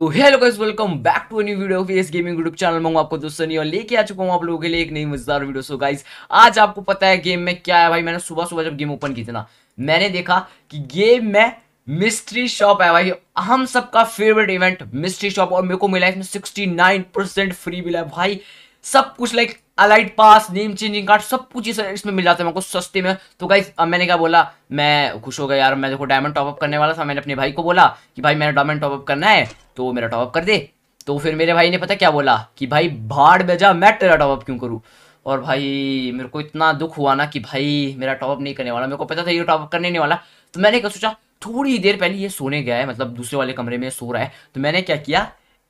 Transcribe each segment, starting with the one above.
तो hello guys welcome back to new video of S gaming YouTube channel में आपको दोस्तों नहीं और लेके आ चुका हूँ आप लोगों के लिए एक नई मजेदार वीडियो सो गाइस आज आपको पता है गेम में क्या है भाई मैंने सुबह सुबह जब गेम ओपन की थी ना मैंने देखा कि गेम में मिस्ट्री शॉप है भाई हम सबका फेवरेट इवेंट मिस्ट्री शॉप और मेरे को मिला इसमें सिक्सटी फ्री मिला भाई सब कुछ like elite pass name changing card सब कुछ इसमें मिल जाता है मेरे को सस्ते में तो गाइस मैंने क्या बोला मैं खुश हो गया यार मैं देखो डायमंड टॉपअप करने वाला था मैंने अपने भाई को बोला कि भाई मेरा डायमंड टॉपअप करना है तो मेरा टॉपअप कर दे तो फिर मेरे भाई ने पता क्या बोला कि भाई भाड़ भेजा मैं तेरा टॉपअप क्यों करूँ और भाई मेरे को इतना दुख हुआ ना कि भाई मेरा टॉपअप नहीं करने वाला मेरे को पता था ये टॉपअप करने नहीं वाला तो मैंने क्या सोचा थोड़ी देर पहले ये सोने गया है मतलब दूसरे वाले कमरे में सो रहा है तो मैंने क्या किया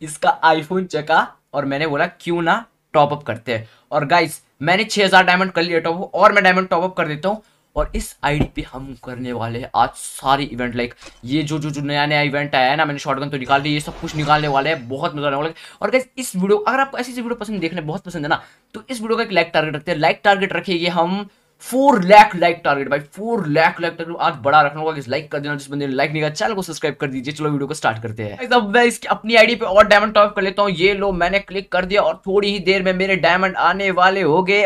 इसका आईफोन चेका और मैंने बोला क्यों ना टॉपअप करते हैं और गाइस मैंने 6000 डायमंड कर लिया टॉपअप और मैं डायमंड टॉपअप कर देता हूँ और इस आईडी पे हम करने वाले हैं आज सारे इवेंट लाइक ये जो जो जो नया नया इवेंट आया है ना मैंने शॉटगन तो निकाल दिया ये सब कुछ निकालने वाले हैं बहुत मजा आने वाला है और गैस इस वीडियो अगर आपको ऐसी वीडियो पसंद देखने बहुत पसंद है ना तो इस वीडियो का एक लाइक टारगेट रखते हैं लाइक टारगेट रखिए हम फोर लाख लाइक टारगेट भाई फोर लाख लाइक टारगेट आज बड़ा रखना होगा लाइक कर देना जिस बंदे ने लाइक नहीं किया चैनल को सब्सक्राइब कर दीजिए चलो वीडियो को स्टार्ट करते हैं अब मैं इसके अपनी आईडी पे और डायमंड टॉप कर लेता हूँ ये लो मैंने क्लिक कर दिया और थोड़ी ही देर में मेरे डायमंड आने वाले हो गए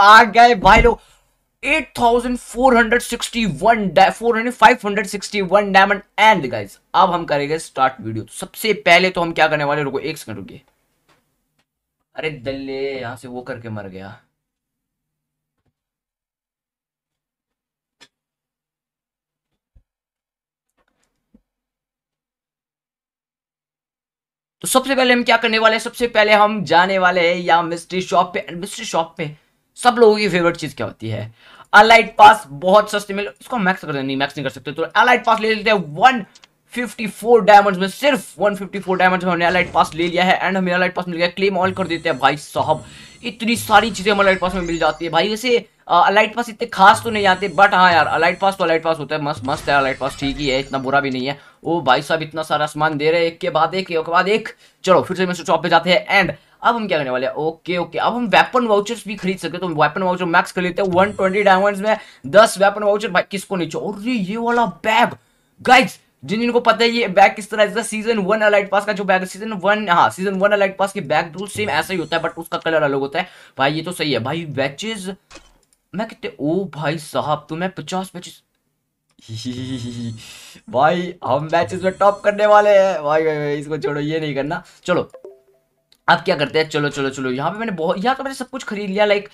आ गए भाई लोग 8,461 डायमंड एंड गाइस अब हम करेंगे स्टार्ट वीडियो तो सबसे पहले तो हम क्या करने वाले रुको एक सेकंड रुकिए अरे दल्ले यहां से वो करके मर गया तो सबसे पहले हम क्या करने वाले हैं सबसे पहले हम जाने वाले हैं या मिस्ट्री शॉप पे मिस्ट्री शॉप पे सब लोगों की फेवरेट चीज़ क्या होती है अलाइट पास बहुत सस्ते मिल इसको मैक्स कर नहीं मैक्स नहीं कर सकते तो अलाइट पास ले लेते हैं वन 154 डायमंड्स में सिर्फ 154 डायमंड्स में हमने एलाइट पास ले लिया है एंड हमें एलाइट पास मिल गया क्लेम ऑल कर देते हैं भाई साहब इतनी सारी चीज़ें हमें एलाइट पास में मिल जाती है भाई वैसे अलाइट पास इतने खास तो नहीं आते बट हाँ यार अलाइट पास तो अलाइट पास होता है मस्त मस्त है अलाइट पास ठीक ही है इतना बुरा भी नहीं है ओ भाई साहब इतना सारा सामान दे रहे हैं एक के बाद एक के बाद एक चलो फिर से मैं शॉप पे जाते हैं एंड अब हम क्या करने वाले हैं ओके ओके अब हम वेपन वाउचर्स भी खरीद सकते हैं तो वेपन वाउचर मैक्स खरीद लेते हैं वन डायमंड्स में दस वेपन वाउचर भाई किसको नीचे और ये वाला बैग गाइज जिन जिनको पता है ये बैग किस तरह से सीजन वन अलाइट पास का जो बैग सीजन वन हाँ सीजन वन अलाइट पास के बैग बिल्कुल सेम ऐसा ही होता है बट उसका कलर अलग होता है भाई ये तो सही है भाई बैचेज मैं कितने ओ भाई साहब तो मैं पचास बैचेस भाई हम मैचेस में टॉप करने वाले हैं भाई भाई भाई इसको छोड़ो ये नहीं करना चलो अब क्या करते हैं चलो चलो चलो यहाँ पे मैंने बहुत यहाँ तो मैंने सब कुछ खरीद लिया लाइक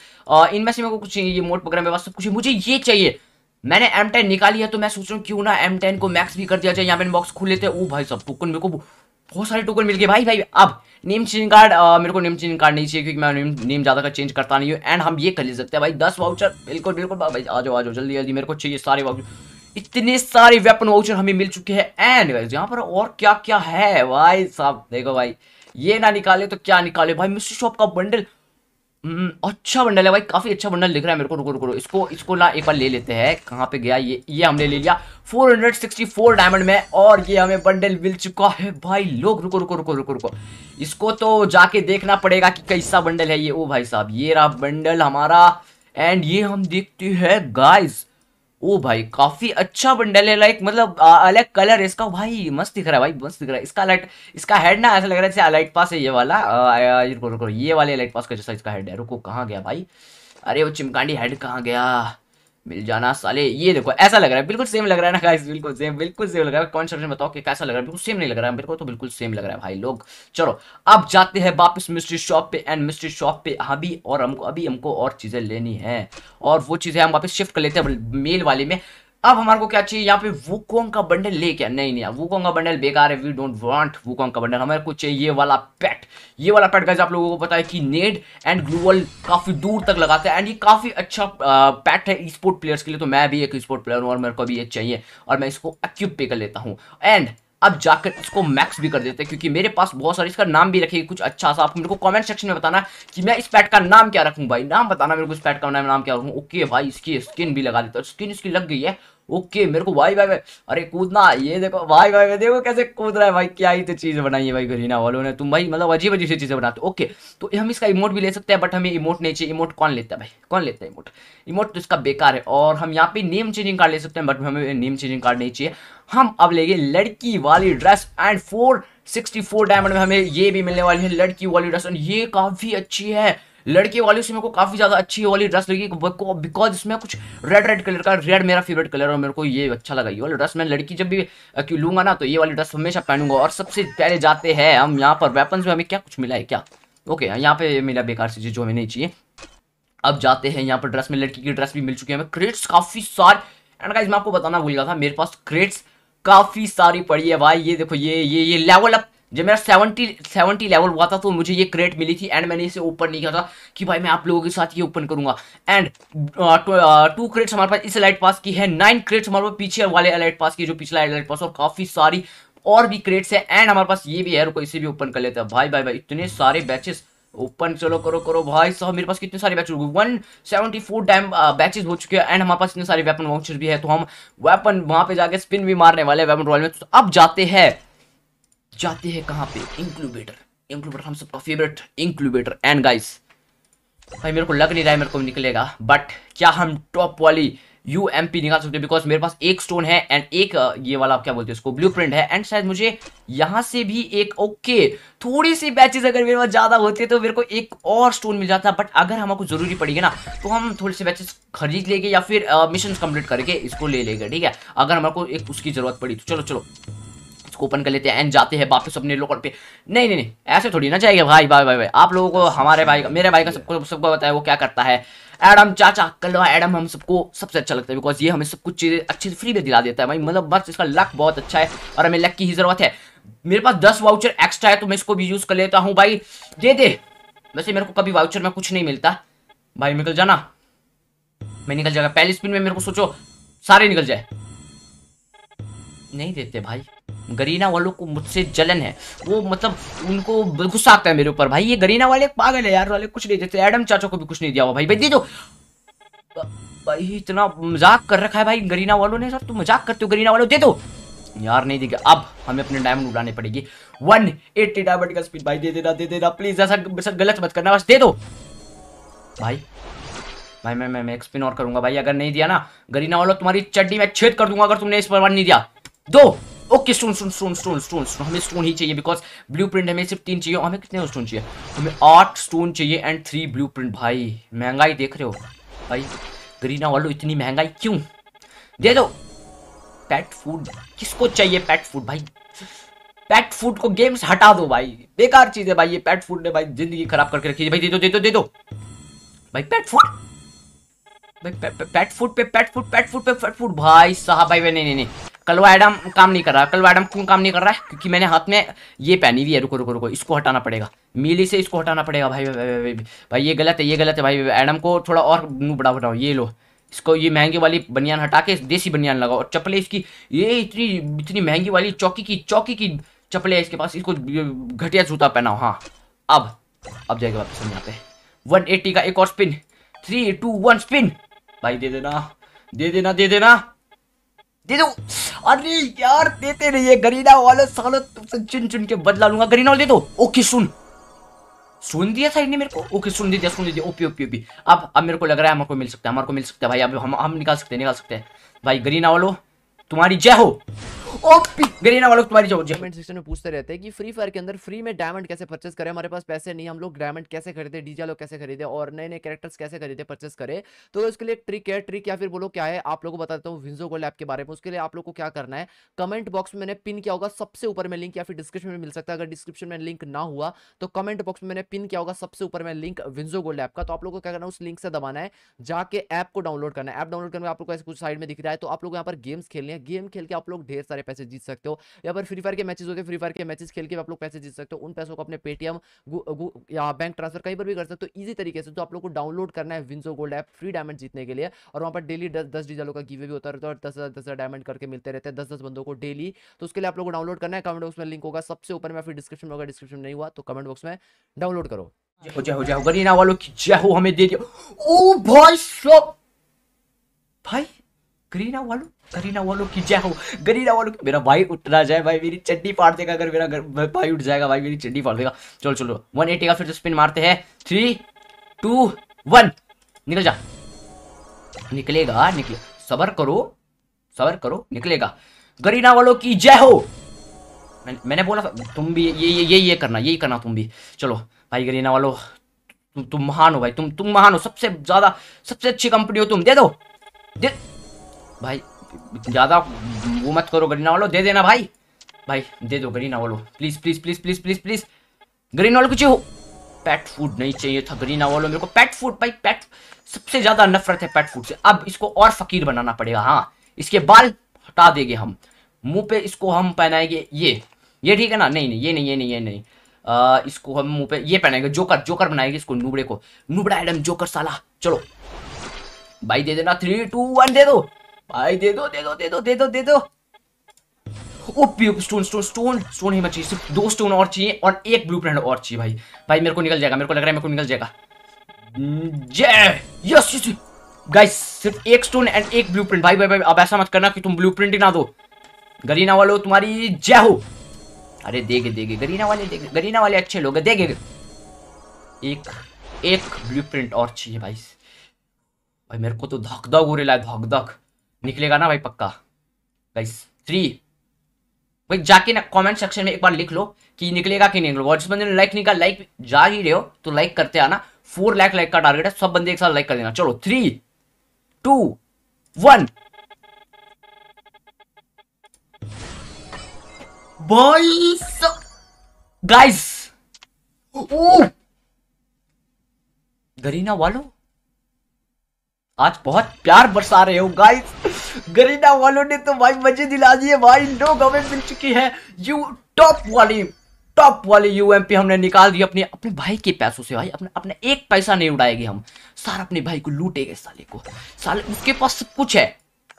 इनमें से मेरे को कुछ ये मोट वगैरह मेरे पास सब कुछ मुझे ये चाहिए मैंने एम टेन निकाली है तो मैं सोच रहा हूँ क्यों ना एम टेन को मैक्स भी कर दिया जाए यहाँ पे बॉक्स खुल लेते हैं ओ भाई सब टोकन मेरे को बहुत सारे टोकन मिल गए भाई भाई अब नेम चेंज कार्ड मेरे को नेम चेंज कार्ड नहीं चाहिए क्योंकि मैं नेम नेम ज़्यादा का चेंज करता नहीं हूँ एंड हम ये कर ले सकते हैं भाई दस वाउचर बिल्कुल बिल्कुल भाई आ जाओ आ जाओ जल्दी जल्दी मेरे को चाहिए सारे वाउचर इतने सारे वेपन वाउचर हमें मिल चुके हैं एंड भाई यहाँ पर और क्या क्या है भाई साहब देखो भाई ये ना निकाले तो क्या निकाले भाई मिस्टर शॉप का बंडल हम्म, अच्छा बंडल है भाई काफ़ी अच्छा बंडल दिख रहा है मेरे को रुको रुको इसको इसको ना एक बार ले लेते हैं कहाँ पे गया ये ये हमने ले लिया 464 डायमंड में और ये हमें बंडल मिल चुका है भाई लोग रुको रुको रुको रुको रुको इसको तो जाके देखना पड़ेगा कि कैसा बंडल है ये ओ भाई साहब ये रहा बंडल हमारा एंड ये हम देखते हैं गाइज ओ भाई काफी अच्छा बंडल है लाइक मतलब अलग कलर है इसका भाई मस्त दिख रहा है भाई मस्त दिख रहा है इसका लाइट इसका हेड ना ऐसा लग रहा है जैसे लाइट पास है ये वाला रुको रुको ये वाले लाइट पास का जैसा इसका हेड है रुको कहाँ गया भाई अरे वो चिमकांडी हेड कहाँ गया मिल जाना साले ये देखो ऐसा लग रहा है बिल्कुल सेम लग रहा है ना गाइस बिल्कुल सेम बिल्कुल सेम लग रहा है कॉन्सेप्ट में बताओ कि कैसा लग रहा है बिल्कुल सेम नहीं लग रहा है मेरे को तो बिल्कुल सेम लग रहा है भाई लोग चलो अब जाते हैं वापस मिस्ट्री शॉप पे एंड मिस्ट्री शॉप पे अभी और हमको अभी हमको और चीज़ें लेनी है और वो चीज़ें हम वापस शिफ्ट कर लेते हैं मेल वाले में अब हमारे को क्या चाहिए यहाँ पे वुकोंग का बंडल ले क्या नहीं नहीं वुकोंग का बंडल बेकार है वी डोंट वांट वुकोंग का बंडल हमारे को चाहिए ये वाला पैट ये वाला पैट गाइज आप लोगों को पता है कि नेड एंड ग्लूवल काफी दूर तक लगाते हैं एंड ये काफी अच्छा पैट है स्पोर्ट प्लेयर्स के लिए तो मैं भी एक स्पोर्ट प्लेयर हूँ और मेरे को भी ये चाहिए और मैं इसको एक्यूब पे कर लेता हूँ एंड अब जाकर इसको मैक्स भी कर देते हैं क्योंकि मेरे पास बहुत सारे इसका नाम भी रखेगी कुछ अच्छा सा आप मेरे को कमेंट सेक्शन में बताना कि मैं इस पैट का नाम क्या रखूं भाई नाम बताना मेरे को इस पैट का नाम नाम क्या रखूं ओके भाई इसकी स्किन भी लगा देता हूँ स्किन इसकी लग गई है ओके मेरे को भाई भाई भाई अरे कूदना ये देखो भाई भाई देखो कैसे कूद रहा है भाई क्या ही तो चीज़ बनाई है भाई घरीना वालों ने तुम भाई मतलब अजीब अजीब से चीज़ें बनाते ओके तो हम इसका इमोट भी ले सकते हैं बट हमें इमोट नहीं चाहिए इमोट कौन लेता है भाई कौन लेता है इमोट इमोट तो इसका बेकार है और हम यहाँ पे नेम चेंजिंग कार्ड ले सकते हैं बट हमें नेम चेंजिंग कार्ड नहीं चाहिए हम अब लेंगे लड़की वाली dress and four sixty four diamond में हमें ये भी मिलने वाली है लड़की वाली ड्रेस ये काफ़ी अच्छी है लड़के वाली से मेरे को काफ़ी ज़्यादा अच्छी वाली ड्रेस लगी बिकॉज इसमें कुछ रेड रेड कलर का रेड मेरा फेवरेट कलर है और मेरे को ये अच्छा लगा ये वाली ड्रेस मैं लड़की जब भी लूंगा ना तो ये वाली ड्रेस हमेशा पहनूंगा और सबसे पहले जाते हैं हम यहाँ पर वेपन्स में हमें क्या कुछ मिला है क्या ओके यहाँ पे मिला बेकार सी चीज़ जो हमें नहीं चाहिए अब जाते हैं यहाँ पर ड्रेस में लड़की की ड्रेस भी मिल चुकी है हमें क्रेट्स काफ़ी सारे एंड मैं आपको बताना भूल गया था मेरे पास क्रेट्स काफ़ी सारी पड़ी है भाई ये देखो ये ये ये लेवल अप जब मेरा सेवेंटी सेवेंटी लेवल हुआ था तो मुझे ये क्रेट मिली थी एंड मैंने इसे ओपन नहीं किया था कि भाई मैं आप लोगों के साथ ये ओपन करूंगा एंड टू क्रेट्स हमारे पास इस अलाइट पास की है नाइन क्रेट्स हमारे पास पीछे वाले अलाइट पास की जो पिछला अलाइट पास और काफ़ी सारी और भी क्रेट्स है एंड हमारे पास ये भी है रुको इसे भी ओपन कर लेते हैं भाई भाई भाई इतने सारे बैचेस ओपन चलो करो करो भाई साहब मेरे पास कितने सारे badge one seventy four time badges हो चुके हैं एंड हमारे पास इतने सारे वेपन वाउचर भी है तो हम वेपन वहां पे जाके स्पिन भी मारने वाले वेपन रॉयल में तो अब जाते हैं जाते हैं कहाँ पे इंक्लूबेटर इंक्लूबेटर हम सबका फेवरेट इंक्लूबेटर एंड गाइस भाई मेरे को लग नहीं रहा है मेरे को निकलेगा बट क्या हम टॉप वाली यू एम पी निकाल सकते हो बिकॉज मेरे पास एक स्टोन है एंड एक uh, ये वाला आप क्या बोलते हैं इसको ब्लू प्रिंट है एंड शायद मुझे यहाँ से भी एक ओके okay, थोड़ी सी बैचेज अगर मेरे पास ज़्यादा होते तो मेरे को एक और स्टोन मिल जाता बट अगर हमको ज़रूरी पड़ेगी ना तो हम थोड़े से बैचेस खरीद लेंगे या फिर मिशन uh, कंप्लीट करके इसको ले लेंगे ठीक है अगर हमको एक उसकी ज़रूरत पड़ी तो चलो चलो इसको ओपन कर लेते हैं एंड जाते हैं वापस अपने लोकल पे नहीं नहीं नहीं ऐसे थोड़ी ना जाएगा भाई भाई भाई भाई आप लोगों को हमारे भाई का मेरे भाई का सबको सबको बताया वो क्या करता है एडम चाचा कल एडम हम सबको सबसे अच्छा लगता है बिकॉज ये हमें सब कुछ चीज़ें अच्छे से फ्री में दिला देता है भाई मतलब बस इसका लक बहुत अच्छा है और हमें लक की ही ज़रूरत है मेरे पास दस वाउचर एक्स्ट्रा है तो मैं इसको भी यूज़ कर लेता हूँ भाई दे दे वैसे मेरे को कभी वाउचर में कुछ नहीं मिलता भाई निकल जाना मैं निकल जाएगा पहली स्पिन में मेरे को सोचो सारे निकल जाए नहीं देते भाई गरीना वालों को मुझसे जलन है वो मतलब उनको गुस्सा आता है मेरे ऊपर भाई ये गरीना वाले पागल है यार वाले कुछ नहीं देते एडम चाचा को भी कुछ नहीं दिया हुआ भाई भाई दे दो भाई इतना मजाक कर रखा है भाई गरीना वालों ने सर तू मजाक करते हो गरीना वालों दे दो यार नहीं देगा अब हमें अपने डायमंड उड़ाने पड़ेगी 180 डायमंड का स्पीड भाई दे देना दे देना प्लीज ऐसा गलत मत करना बस दे दो भाई भाई मैं मैं मैं एक्सपिन और करूंगा भाई अगर नहीं दिया ना गरीना वालों तुम्हारी चड्डी में छेद कर दूंगा अगर तुमने इस पर वन नहीं दिया दो okay stone stone stone stone stone stone हमें स्टोन ही चाहिए बिकॉज ब्लू प्रिंट हमें सिर्फ तीन चाहिए और हमें कितने स्टोन चाहिए हमें आठ स्टोन चाहिए एंड थ्री ब्लू प्रिंट भाई महंगाई देख रहे हो भाई ग्रीना वालों इतनी महंगाई क्यों दे दो पैट फूड किसको चाहिए पैट फूड भाई पैट फूड को गेम्स हटा दो भाई बेकार चीज है भाई ये पैट फूड ने भाई जिंदगी खराब करके रखी है भाई दे दो दे दो दे दो भाई पैट फूड भाई पैट फूड पे पैट फूड पैट फूड पे पैट फूड फूड भाई साहब भाई नहीं नहीं नहीं कलवा एडम काम नहीं कर रहा कलवा एडम क्यों काम नहीं कर रहा है क्योंकि मैंने हाथ में ये पहनी हुई है रुको रुको रुको इसको हटाना पड़ेगा मिली से इसको हटाना पड़ेगा भाई भाई भाई भाई, भाई ये गलत है ये गलत है भाई एडम को थोड़ा और बड़ा बताओ ये लो इसको ये महंगी वाली बनियान हटा के देसी बनियान लगाओ और चप्पलें इसकी ये इतनी इतनी महंगी वाली चौकी की चौकी की चप्पलें इसके पास इसको घटिया जूता पहनाओ हाँ अब अब जाएगा वापस यहाँ पे वन एट्टी का एक और spin three two one spin भाई दे देना दे देना दे देना दे दो अरे यार देते नहीं है गरीना वाले साला तुमसे चुन चुन के बदला लूंगा गरीना वाले दे दो ओके सुन सुन दिया था इन्हें मेरे को ओके सुन दीजिए सुन दीजिए ओपी ओपी ओपी अब अब मेरे को लग रहा है हमारे को मिल सकता है हमारे को मिल सकता है भाई अब हम हम निकाल सकते हैं निकाल सकते हैं भाई गरीना वालो तुम्हारी जय हो ओपी गरीना वालों तुम्हारी चौजी कमेंट सेक्शन में पूछते रहते हैं कि फ्री फायर के अंदर फ्री में डायमंड कैसे परचेस करें हमारे पास पैसे नहीं हम लोग डायमंड कैसे खरीदे डीजा लोग कैसे खरीदे और नए नए कैरेक्टर्स कैसे खरीदे परचेस करें तो इसके लिए ट्रिक है ट्रिक या फिर बोलो क्या है आप लोगों को बता देता हूँ विंजो गोल्ड ऐप के बारे में उसके लिए आप लोग को क्या करना है कमेंट बॉक्स में मैंने पिन किया होगा सबसे ऊपर में लिंक या फिर डिस्क्रिप्शन में मिल सकता है अगर डिस्क्रिप्शन में लिंक ना हुआ तो कमेंट बॉक्स में मैंने पिन किया होगा सबसे ऊपर में लिंक विंजो गोल्ड ऐप का तो आप लोग को क्या करना है उस लिंक से दबाना है जाके ऐप को डाउनलोड करना है ऐप डाउनलोड करने में आप लोग साइड में दिख रहा है तो आप लोग यहाँ पर गेम्स खेलने गेम खेल के आप लोग ढेर सारे सारे पैसे जीत सकते हो या पर फ्री फायर के मैचेस होते हैं फ्री फायर के मैचेस खेल के आप लोग पैसे जीत सकते हो उन पैसों को अपने पेटीएम या बैंक ट्रांसफर कहीं पर भी कर सकते हो ईजी तरीके से तो आप लोग को डाउनलोड करना है Winzo gold app free diamond जीतने के लिए और वहाँ पर डेली दस डिजलों का गीवे भी होता रहता है और दस हज़ार दस डायमंड करके मिलते रहते हैं दस दस बंदों को डेली तो उसके लिए आप लोग को डाउनलोड करना है कमेंट बॉक्स में लिंक होगा सबसे ऊपर में फिर डिस्क्रिप्शन में होगा डिस्क्रिप्शन नहीं हुआ तो कमेंट बॉक्स में डाउनलोड करो हो जय हो जय गरीना वालों की जय हो हमें दे दिया ओ भाई सब भाई गरीना वालो गरीना वालो की जय हो गरीना वालो की मेरा भाई उठना जाए भाई मेरी चड्डी फाड़ देगा अगर मेरा भाई उठ जाएगा भाई मेरी चड्डी फाड़ देगा चलो चलो वन एटी का फिर जो स्पिन मारते हैं थ्री टू वन निकल जा निकलेगा निकले सबर करो सबर करो निकलेगा गरीना वालों की जय हो मैं, मैंने बोला तुम भी ये ये ये ये करना यही करना तुम भी चलो भाई गरीना वालों तुम तुम महान हो भाई तुम तुम महान हो सबसे ज्यादा सबसे अच्छी कंपनी हो तुम दे दो दे भाई ज़्यादा वो मत करो ग्रीन वालो दे देना भाई भाई दे दो ग्रीन वालो please please please please please please green वालो कुछ हो पेट फूड नहीं चाहिए था ग्रीन वालो मेरे को पेट फूड भाई पेट सबसे ज़्यादा नफरत है पेट फूड से अब इसको और फकीर बनाना पड़ेगा हाँ इसके बाल हटा देंगे हम मुंह पे इसको हम पहनाएंगे ये ये ठीक है ना नहीं नहीं ये नहीं ये नहीं ये नहीं आ, इसको हम मुंह पे ये पहनाएंगे जोकर जोकर बनाएंगे इसको नुबड़े को नुबड़ा एडम जोकर साला चलो भाई दे देना थ्री टू वन दे दो भाई दे दो दे दो दे दो दे दो दे दो स्टोन स्टोन स्टोन स्टोन ही चाहिए सिर्फ दो स्टोन और चाहिए और एक ब्लू और चाहिए भाई भाई मेरे को निकल जाएगा मेरे को लग रहा है मेरे को निकल जाएगा जय यस यस गाइस सिर्फ एक स्टोन एंड एक ब्लू भाई भाई भाई अब ऐसा मत करना कि तुम ब्लू प्रिंट ना दो गरीना वालों तुम्हारी जय हो अरे देगे देगे गरीना वाले देगे गरीना वाले अच्छे लोग देगे एक एक ब्लू और चाहिए भाई भाई मेरे को तो धक धक हो रहा है धक धक निकलेगा ना भाई पक्का गाइस थ्री भाई जाके ना कमेंट सेक्शन में एक बार लिख लो कि निकलेगा कि नहीं निकलेगा जिस बंदे ने लाइक नहीं लाइक जा ही रहे हो तो लाइक करते आना फोर लाख लाइक का टारगेट है सब बंदे एक साथ लाइक कर देना चलो three two one boys guys Garena वालों आज बहुत प्यार बरसा रहे हो गाइस गरीना वालों ने तो भाई मजे दिला दिए भाई लोग हमें मिल चुकी है यू टॉप वाली टॉप वाली यूएमपी हमने निकाल दी अपने अपने भाई के पैसों से भाई अपने अपने एक पैसा नहीं उड़ाएंगे हम सारा अपने भाई को लूटेंगे साले को साले उसके पास सब कुछ है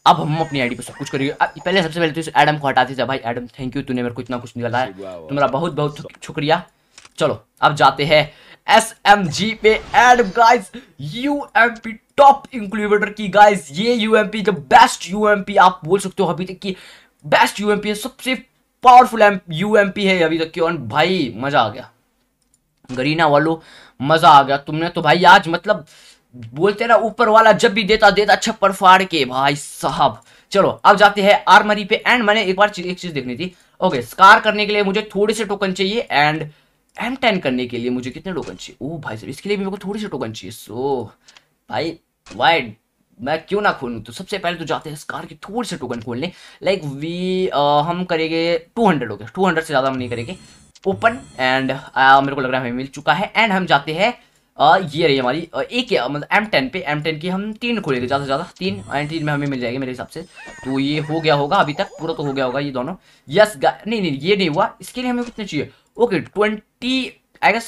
अब हम अपनी आईडी पे सब कुछ करेंगे पहले सबसे पहले तो इस एडम को हटाते थे भाई एडम थैंक यू तूने मेरे को इतना कुछ निकाला है तुम्हारा बहुत बहुत शुक्रिया चलो अब जाते हैं एस एम जी पे Adam guys U M P top incubator की गाइस ये यूएमपी जब बेस्ट यूएमपी आप बोल सकते हो अभी तक की बेस्ट यूएमपी है सबसे पावरफुल यूएमपी है अभी तक की और भाई मजा आ गया गरीना वालों मजा आ गया तुमने तो भाई आज मतलब बोलते ना ऊपर वाला जब भी देता देता अच्छा पर फाड़ के भाई साहब चलो अब जाते हैं आर्मरी पे एंड मैंने एक बार एक चीज देखनी थी ओके स्कार करने के लिए मुझे थोड़े से टोकन चाहिए एंड एम टेन करने के लिए मुझे कितने टोकन चाहिए ओ भाई सर इसके लिए भी मेरे को थोड़े से टोकन चाहिए सो भाई वाइड मैं क्यों ना खोलूँ तो सबसे पहले तो जाते हैं इस कार के थोड़े से टोकन खोलने लाइक वी आ, हम करेंगे टू हंड्रेड हो गया टू हंड्रेड से ज़्यादा हम नहीं करेंगे ओपन एंड uh, मेरे को लग रहा है हमें मिल चुका है एंड हम जाते हैं uh, ये रही हमारी एक uh, मतलब एम टेन पे एम टेन की हम तीन खोलेंगे ज़्यादा से ज़्यादा तीन एंड तीन में हमें मिल जाएगी मेरे हिसाब से तो ये हो गया होगा अभी तक पूरा तो हो गया होगा ये दोनों यस नहीं नहीं ये नहीं हुआ इसके लिए हमें कितने चाहिए okay twenty I guess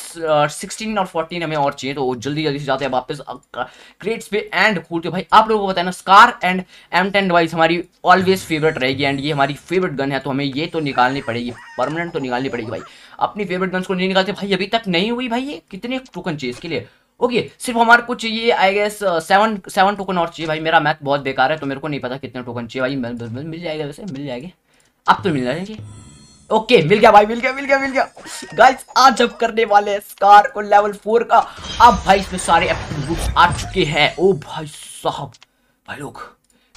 sixteen और फोर्टीन हमें और चाहिए तो जल्दी जल्दी से जाते हैं वापस क्रेट्स पे एंड खोलते भाई आप लोगों को बताया ना scar and M ten device हमारी ऑलवेज फेवरेट रहेगी एंड ये हमारी फेवरेट गन है तो हमें ये तो निकालनी पड़ेगी परमानेंट तो निकालनी पड़ेगी भाई अपनी फेवरेट गन्स को नहीं निकालते भाई अभी तक नहीं हुई भाई ये कितने टोकन चाहिए इसके लिए ओके okay, सिर्फ हमारे कुछ ये I guess seven seven token और चाहिए भाई मेरा मैथ बहुत बेकार है तो मेरे को नहीं पता कितने टोकन चाहिए भाई मिल जाएगा वैसे मिल जाएगा अब तो मिल जाएंगे ओके मिल गया भाई मिल गया मिल गया मिल गया गाइस आज हम करने वाले हैं स्कार को लेवल फोर का अब भाई इसमें सारे आ चुके हैं ओ भाई साहब भाई लोग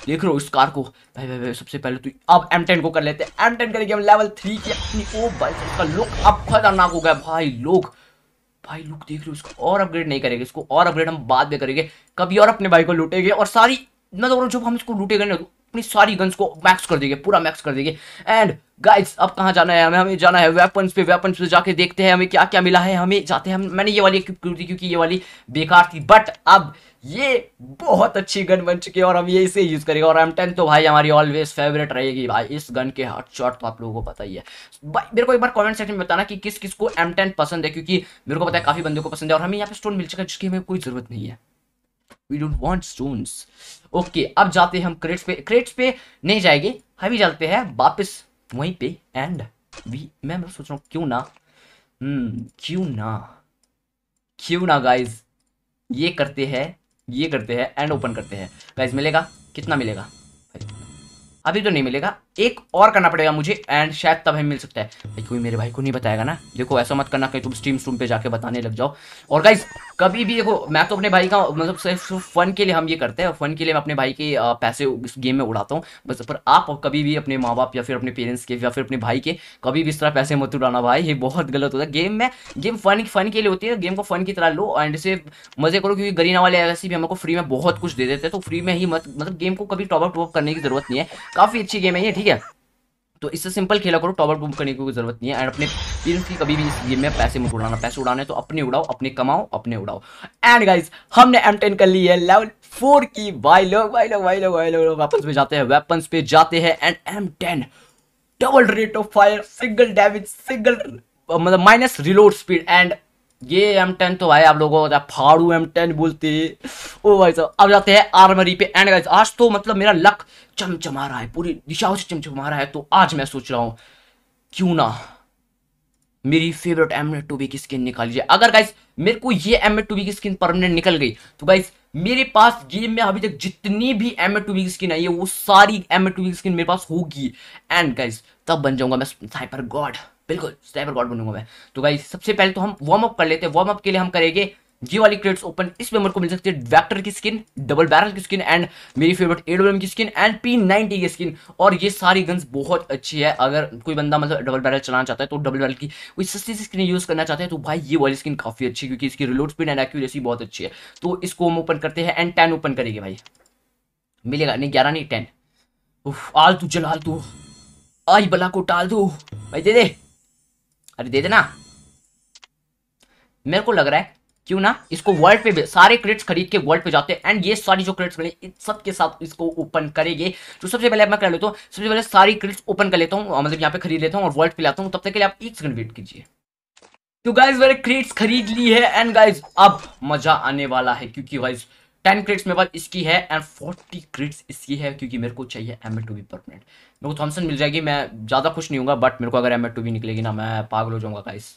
देख रहे हो इस कार को भाई भाई, भाई सबसे पहले तो अब एम टेन को कर लेते हैं एम टेन करेंगे हम लेवल थ्री के अपनी ओ भाई उसका लुक अब खतरनाक हो गया भाई लोग भाई लुक देख रहे हो इसको और अपग्रेड नहीं करेंगे इसको और अपग्रेड हम बाद में करेंगे कभी और अपने भाई को लूटेंगे और सारी मैं तो जब हम इसको लूटेंगे ना अपनी सारी गन्स को मैक्स कर देंगे पूरा मैक्स कर देंगे एंड गाइस अब कहाँ जाना है हमें हमें जाना है वेपन्स पे वेपन्स पे जाके देखते हैं हमें क्या क्या मिला है हमें जाते हैं मैंने ये वाली क्यों दी क्योंकि ये वाली बेकार थी बट अब ये बहुत अच्छी गन बन चुकी है और हम ये इसे यूज़ करेंगे और एम टेन तो भाई हमारी ऑलवेज फेवरेट रहेगी भाई इस गन के हॉट शॉट तो आप लोगों को पता ही है भाई मेरे को एक बार कमेंट सेक्शन में बताना कि किस किस को एम टेन पसंद है क्योंकि मेरे को पता है काफ़ी बंदों को पसंद है और हमें यहाँ पे स्टोन मिल चुका है जिसकी हमें कोई ज़रूरत नहीं है we don't want stones okay अब जाते हैं हम क्रेट्स पे क्रेट्स पे नहीं जाएंगे हम ही जाते हैं वापस वहीं पे एंड वी मैं मैं सोच रहा हूँ क्यों ना हम्म क्यों ना क्यों ना गाइज ये करते हैं ये करते हैं एंड ओपन करते हैं गाइज मिलेगा कितना मिलेगा अभी तो नहीं मिलेगा एक और करना पड़ेगा मुझे एंड शायद तब हमें मिल सकता है कोई मेरे भाई को नहीं बताएगा ना देखो ऐसा मत करना कि तुम स्टीम स्ट्रूम पे जाके बताने लग जाओ और गाइज कभी भी देखो मैं तो अपने भाई का मतलब सिर्फ फन के लिए हम ये करते हैं फन के लिए मैं अपने भाई के पैसे इस गेम में उड़ाता हूँ बस पर आप कभी भी अपने माँ बाप या फिर अपने पेरेंट्स के या फिर अपने भाई के कभी भी इस तरह पैसे मत उड़ाना भाई ये बहुत गलत होता है गेम में गेम फन फन के लिए होती है गेम को फन की तरह लो एंड इसे मजे करो क्योंकि गरीना वाले ऐसे भी हमको फ्री में बहुत कुछ दे देते हैं तो फ्री में ही मत मतलब गेम को कभी टॉपअप टॉपअप करने की जरूरत नहीं है काफ़ी अच्छी गेम है ये ठीक है तो इससे सिंपल खेला करो टॉवर बूम करने की जरूरत नहीं है एंड अपने की कभी भी इस गेम में पैसे मत उड़ाना पैसे उड़ाने तो अपने उड़ाओ अपने कमाओ अपने उड़ाओ एंड गाइस हमने एम टेन कर ली है लेवल फोर की भाई लोग भाई लोग भाई लोग भाई लोग वेपन्स पे जाते हैं वेपन्स पे जाते हैं and M ten double rate of fire single damage single मतलब माइनस रिलोड स्पीड एंड ये एम टेन तो भाई आप लोगों को फाड़ू एम टेन बोलते ओ भाई साहब अब जाते हैं आर्मरी पे एंड गाइस आज तो मतलब मेरा लक चमचमा रहा है पूरी दिशाओं से चमचमा रहा है तो आज मैं सोच रहा हूँ क्यों ना मेरी फेवरेट एम टू बी की स्किन निकाल लीजिए अगर गाइस मेरे को ये एम टू बी की स्किन परमानेंट निकल गई तो गाइस मेरे पास गेम में अभी तक जितनी भी एम टू बी की स्किन आई है वो सारी एम टू बी की स्किन मेरे पास होगी एंड गाइस तब बन जाऊंगा मैं साइपर गॉड बिल्कुल स्नाइपर गॉड बनूंगा मैं तो भाई सबसे पहले तो हम वार्म अप कर लेते हैं वार्म अप के लिए हम करेंगे ये वाली क्रेट्स ओपन इस मेमर को मिल सकती है वैक्टर की स्किन डबल बैरल की स्किन एंड मेरी फेवरेट ए डब्ल्यू एम की स्किन एंड पी नाइनटी की स्किन और ये सारी गन्स बहुत अच्छी है अगर कोई बंदा मतलब डबल बैरल चलाना चाहता है तो डबल बैरल की कोई सस्ती सी स्किन यूज़ करना चाहता है तो भाई ये वाली स्किन काफ़ी अच्छी है क्योंकि इसकी रिलोड स्पीड एंड एक्यूरेसी बहुत अच्छी है तो इसको हम ओपन करते हैं एंड टेन ओपन करेंगे भाई मिलेगा नहीं ग्यारह नहीं टेन आल तू जलाल तू आई बला को टाल तू भाई दे दे अरे दे देना मेरे को लग रहा है क्यों ना इसको वर्ल्ड पे सारे क्रेट्स खरीद के वर्ल्ड पे जाते हैं एंड ये सारी जो क्रेट्स खरीद सब के साथ इसको ओपन करेंगे तो सबसे पहले मैं कर लेता हूँ सबसे पहले सारी क्रेट्स ओपन कर लेता हूँ मतलब यहाँ पे खरीद लेता हूँ और वर्ल्ड पे लाता हूँ तब तक के लिए आप एक सेकंड वेट कीजिए तो गाइज मैंने क्रेट्स खरीद ली है एंड गाइज अब मजा आने वाला है क्योंकि गाइज टेन क्रिट्स मेरे पास इसकी है एंड फोर्टी क्रिट्स इसकी है क्योंकि मेरे को चाहिए M A two B permanent मेरे को थॉमसन मिल जाएगी मैं ज़्यादा खुश नहीं हूँ बट मेरे को अगर एम ए टू बी निकलेगी ना मैं पागल हो जाऊँगा गाइस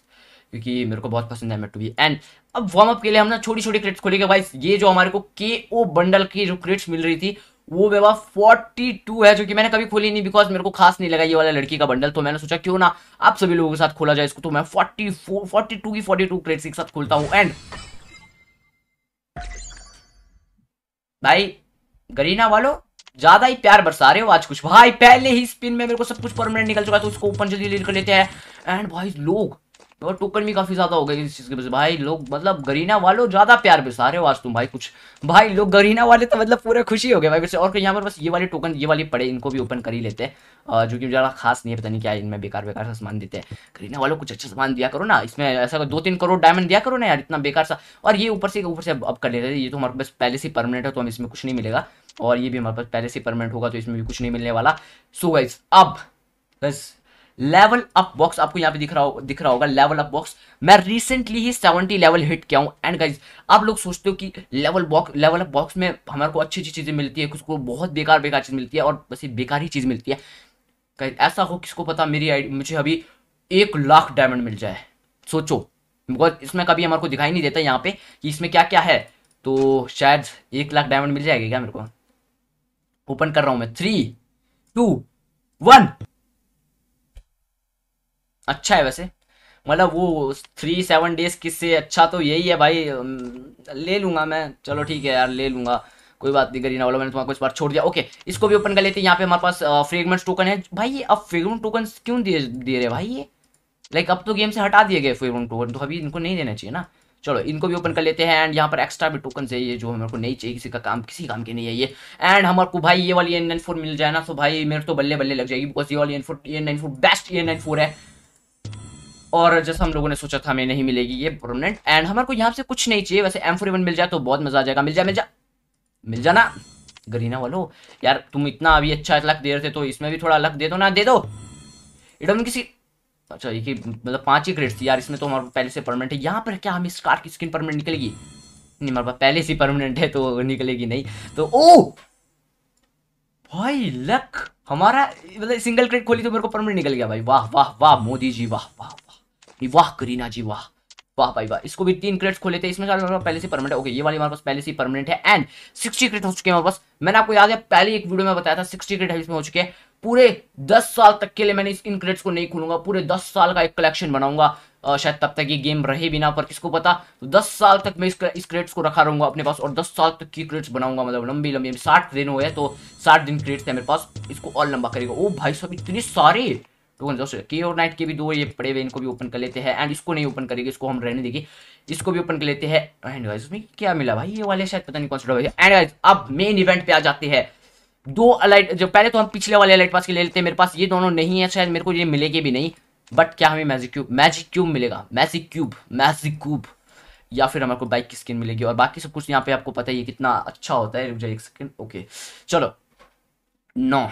क्योंकि मेरे को बहुत पसंद है M A two B and अब वार्म अप के लिए हमने ना छोटी छोटी क्रिट्स खोलेंगे गाइस ये जो हमारे को के ओ बंडल की जो क्रिट्स मिल रही थी वो मेरे पास फोर्टी टू है जो कि मैंने कभी खोली नहीं बिकॉज मेरे को खास नहीं लगा ये वाला लड़की का बंडल तो मैंने सोचा क्यों ना आप सभी लोगों के साथ खोला जाए इसको तो मैं फोर्टी फोर फोर्टी टू की फोर्टी टू क्रेड्स के साथ खोलता हूँ एंड भाई गरीना वालों ज्यादा ही प्यार बरसा रहे हो आज कुछ भाई पहले ही स्पिन में मेरे को सब कुछ परमानेंट निकल चुका है तो उसको ओपन जल्दी लीड कर लेते हैं एंड भाई लोग और टोकन भी काफी ज्यादा हो गए इस चीज के वजह भाई लोग मतलब गरीना वालों ज्यादा प्यार बसा रहे हो आज तुम भाई कुछ भाई लोग गरीना वाले तो मतलब पूरे खुशी हो गए भाई और यहाँ पर बस ये वाले टोकन ये वाले पड़े इनको भी ओपन कर ही लेते हैं जो कि ज्यादा खास नहीं है पता नहीं क्या इनमें बेकार बेकार सा सामान देते हैं गरीना वालों कुछ अच्छा सामान दिया करो ना इसमें ऐसा दो तीन करोड़ डायमंड दिया करो ना यार इतना बेकार सा और ये ऊपर से ऊपर से अब कर लेते हैं ये तो हमारे पास पहले से परमानेंट है तो हम इसमें कुछ नहीं मिलेगा और ये भी हमारे पास पहले से परमानेंट होगा तो इसमें भी कुछ नहीं मिलने वाला सो गाइज अब बस लेवल अप बॉक्स आपको यहाँ पे दिख रहा हो दिख रहा होगा लेवल अप बॉक्स मैं रिसेंटली ही सेवेंटी लेवल हिट किया हूँ एंड गाइज आप लोग सोचते हो कि level box level up box में हमारे को अच्छी अच्छी चीज़ें मिलती है कुछ को बहुत बेकार बेकार चीज़ मिलती है और बस ये बेकार ही चीज़ मिलती है गाइज ऐसा हो किसको पता मेरी आईडी मुझे अभी एक लाख डायमंड मिल जाए सोचो बिकॉज इसमें कभी हमारे को दिखाई नहीं देता यहाँ पे कि इसमें क्या क्या है तो शायद एक लाख डायमंड मिल जाएगा क्या मेरे को ओपन कर रहा हूँ मैं थ्री टू वन अच्छा है वैसे मतलब वो थ्री सेवन डेज किससे अच्छा तो यही है भाई ले लूँगा मैं चलो ठीक है यार ले लूँगा कोई बात नहीं करी ना वाला मैंने तुम्हारा कुछ बार छोड़ दिया ओके इसको भी ओपन कर लेते हैं यहाँ पे हमारे पास फ्रेगमेंट टोकन है भाई ये अब फ्रेगमेंट टोकन क्यों दे दे रहे भाई ये लाइक अब तो गेम से हटा दिए गए फ्रेगमेंट टोकन तो अभी इनको नहीं देना चाहिए ना चलो इनको भी ओपन कर लेते हैं एंड यहाँ पर एक्स्ट्रा भी टोकन है ये जो हमारे को नहीं चाहिए किसी का काम किसी काम के नहीं है ये एंड हमारे को भाई ये वाली एन फोर मिल जाए ना तो भाई मेरे तो बल्ले बल्ले लग जाएगी बिकॉज ये वाली N four N nine four best N nine four है और जैसा हम लोगों ने सोचा था हमें नहीं मिलेगी ये परमानेंट एंड हमारे को यहाँ से कुछ नहीं चाहिए वैसे एम फोर मिल जाए तो बहुत मजा आ जाएगा मिल जाए मिल जा मिल जाना गरीना वालो यार तुम इतना अभी अच्छा लक दे रहे थे तो इसमें भी थोड़ा लक दे दो ना दे दो इडम किसी अच्छा ये मतलब पांच ही क्रेड थी यार इसमें तो हमारे पहले से परमानेंट है यहाँ पर क्या हम इस कार की स्किन परमानेंट निकलेगी नहीं हमारे पास पहले से परमानेंट है तो निकलेगी नहीं तो ओ भाई लक हमारा मतलब सिंगल क्रेड खोली तो मेरे को परमानेंट निकल गया भाई वाह वाह वाह मोदी जी वाह वाह वाह करीना जी वाह वाह भाई वाह इसको भी तीन क्रेट्स खोले थे इसमें सारे पहले से परमानेंट ओके ये वाली हमारे पास पहले से परमानेंट है एंड सिक्सटी क्रेट हो चुके हैं हमारे पास मैंने आपको याद है पहले एक वीडियो में बताया था सिक्सटी क्रेट इसमें हो चुके हैं पूरे दस साल तक के लिए मैंने इन क्रेट्स को नहीं खोलूंगा पूरे दस साल का एक कलेक्शन बनाऊंगा शायद तब तक ये गेम रहे बिना पर किसको पता तो दस साल तक मैं इस क्रेट्स को रखा रहूंगा अपने पास और दस साल तक की क्रेट्स बनाऊंगा मतलब लंबी लंबी साठ दिन हो तो साठ दिन क्रेट्स है मेरे पास इसको और लंबा करेगा ओ भाई साहब इतने सारे तो जाओ की और नाइट के भी दो ये पड़े हुए इनको भी ओपन कर लेते हैं एंड इसको नहीं ओपन करेंगे इसको हम रहने देगी इसको भी ओपन कर लेते हैं एंड वाइज उसमें क्या मिला भाई ये वाले शायद पता नहीं कौन सा डॉबा एंड वाइज अब मेन इवेंट पे आ जाते हैं दो अलाइट जो पहले तो हम पिछले वाले अलाइट पास के ले लेते हैं मेरे पास ये दोनों नहीं है शायद मेरे को ये मिलेगी भी नहीं बट क्या हमें मैजिक क्यूब मैजिक क्यूब मिलेगा मैजिक क्यूब मैजिक क्यूब या फिर हमारे को बाइक की स्किन मिलेगी और बाकी सब कुछ यहाँ पे आपको पता है ये कितना अच्छा होता है एक सेकेंड ओके चलो नौ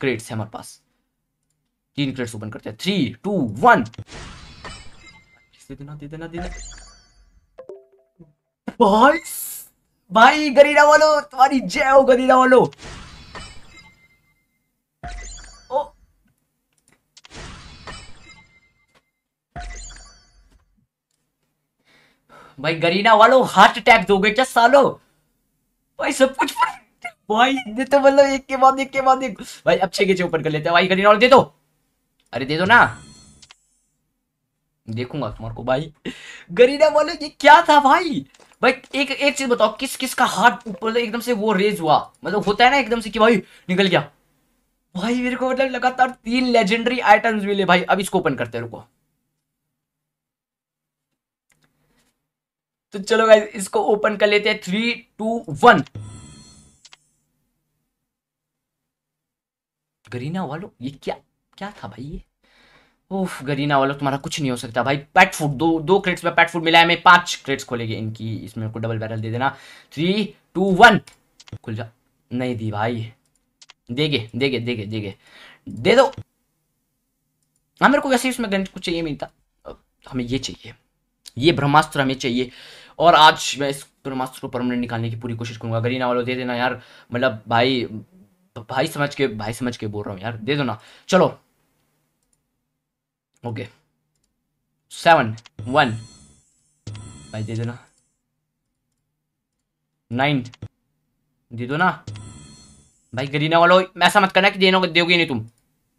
क्रेड्स है हमारे पास तीन क्रेट्स ओपन करते हैं थ्री टू वन देना देना देना बॉयस भाई गरीरा वालो तुम्हारी जय हो गरीरा वालो भाई गरीना वालो हार्ट अटैक दोगे क्या सालो भाई सब कुछ भाई ये तो मतलब एक के बाद एक के बाद एक भाई अब छे के छे ओपन कर लेते हैं भाई गरीना वालो दे दो तो। अरे दे दो ना देखूंगा तुम्हारे को भाई गरीना बोले ये क्या था भाई भाई एक एक चीज बताओ किस किस का हाथ ऊपर एकदम से वो रेज हुआ मतलब होता है ना एकदम से कि भाई निकल गया भाई मेरे को मतलब लगातार तीन लेजेंडरी आइटम्स मिले भाई अब इसको ओपन करते रुको तो चलो भाई इसको ओपन कर लेते हैं थ्री टू वन गरीना वालो ये क्या क्या था भाई ये ओफ गरीना वालों तुम्हारा कुछ नहीं हो सकता भाई पैट फूड दो दो क्रेट्स में पैट फूड मिला है मैं पांच क्रेट्स खोलेगी इनकी इसमें को डबल बैरल दे देना थ्री टू वन खुल जा नहीं दी भाई देगे देगे देगे देगे दे दो हाँ मेरे को वैसे इसमें गन कुछ चाहिए मिलता हमें ये चाहिए ये ब्रह्मास्त्र हमें चाहिए और आज मैं इस ब्रह्मास्त्र को परमानेंट निकालने की पूरी कोशिश करूंगा गरीना वालों दे देना यार मतलब भाई तो भाई समझ के भाई समझ के बोल रहा हूँ यार दे दो ना चलो ओके सेवन वन भाई दे दो ना नाइन दे दो ना भाई गरीना वालों ऐसा मत करना कि देना दोगे नहीं तुम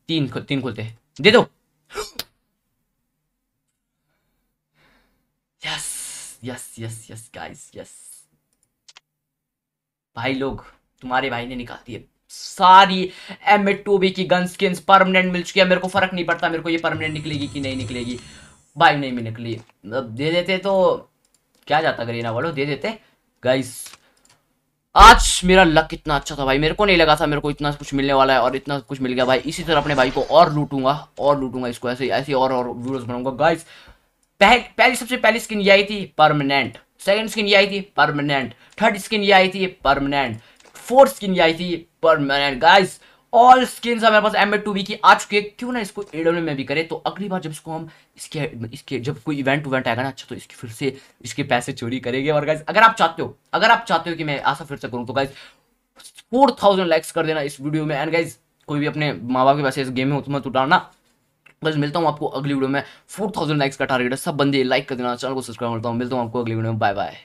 तीन खु, तीन खुलते दे दो yes yes yes yes guys yes भाई लोग तुम्हारे भाई ने निकाल दिए सारी एम टू बी की गन स्किन परमानेंट मिल चुकी है मेरे को फ़र्क नहीं पड़ता मेरे को ये परमानेंट निकलेगी कि नहीं निकलेगी भाई नहीं भी निकली दे देते तो क्या जाता गरीना वालों दे देते गाइस आज मेरा लक कितना अच्छा था भाई मेरे को नहीं लगा था मेरे को इतना कुछ मिलने वाला है और इतना कुछ मिल गया भाई इसी तरह अपने भाई को और लूटूंगा और लूटूंगा इसको ऐसे ऐसे और और वीडियोस बनाऊंगा गाइस पहली सबसे पहली स्किन ये आई थी परमानेंट सेकंड स्किन ये आई थी परमानेंट थर्ड स्किन ये आई थी परमानेंट फोर्थ स्किन ये आई थी परमानेंट गाइस ऑल स्किन्स हमारे पास एम टू बी की आ चुकी है क्यों ना इसको एडब्ल्यू में भी करें तो अगली बार जब इसको हम इसके इसके जब कोई इवेंट उवेंट आएगा ना अच्छा तो इसके फिर से इसके पैसे चोरी करेंगे और गाइज अगर आप चाहते हो अगर आप चाहते हो कि मैं ऐसा फिर से करूँ तो गाइज फोर लाइक्स कर देना इस वीडियो में एंड गाइज कोई भी अपने माँ बाप के पैसे इस गेम में मत उठाना बस मिलता हूँ आपको अगली वीडियो में फोर लाइक्स का टारगेट है सब बंदे लाइक कर देना चैनल को सब्सक्राइब करता हूँ मिलता हूँ आपको अगली वीडियो में बाय बाय